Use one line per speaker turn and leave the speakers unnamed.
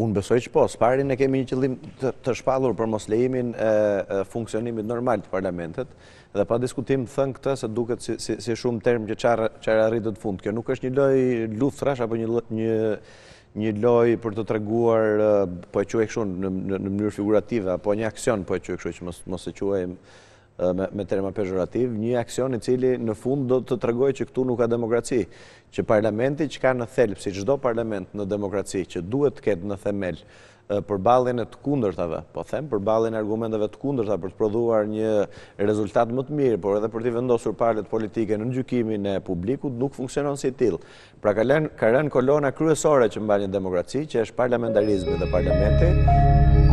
Unë besoj që po, së pari ne kemi një qëllim të shpalur për mos lejimin e funksionimit normal të parlamentet dhe pa diskutim thën këtë se duket si shumë term që qara rritët fund. Kjo nuk është një loj luthrash apo një loj për të treguar po e quaj këshun në mënyrë figurative apo një aksion po e quaj këshu që mos e quajmë me terma pejorativ, një aksion i cili në fund do të tregojë që këtu nuk ka demokraci, që parlamenti që ka në thelb si çdo parlament në demokraci që duhet të ketë në themel përballjen e të kundërtave, po them përballjen e argumenteve të kundërtave për të prodhuar një rezultat më të mirë, por edhe për të vendosur palët politike në gjykimin e publikut nuk funksionon si till. Pra ka lënë ka rënë kolona kryesore që mba një demokraci, që është parlamentarizmi dhe parlamenti.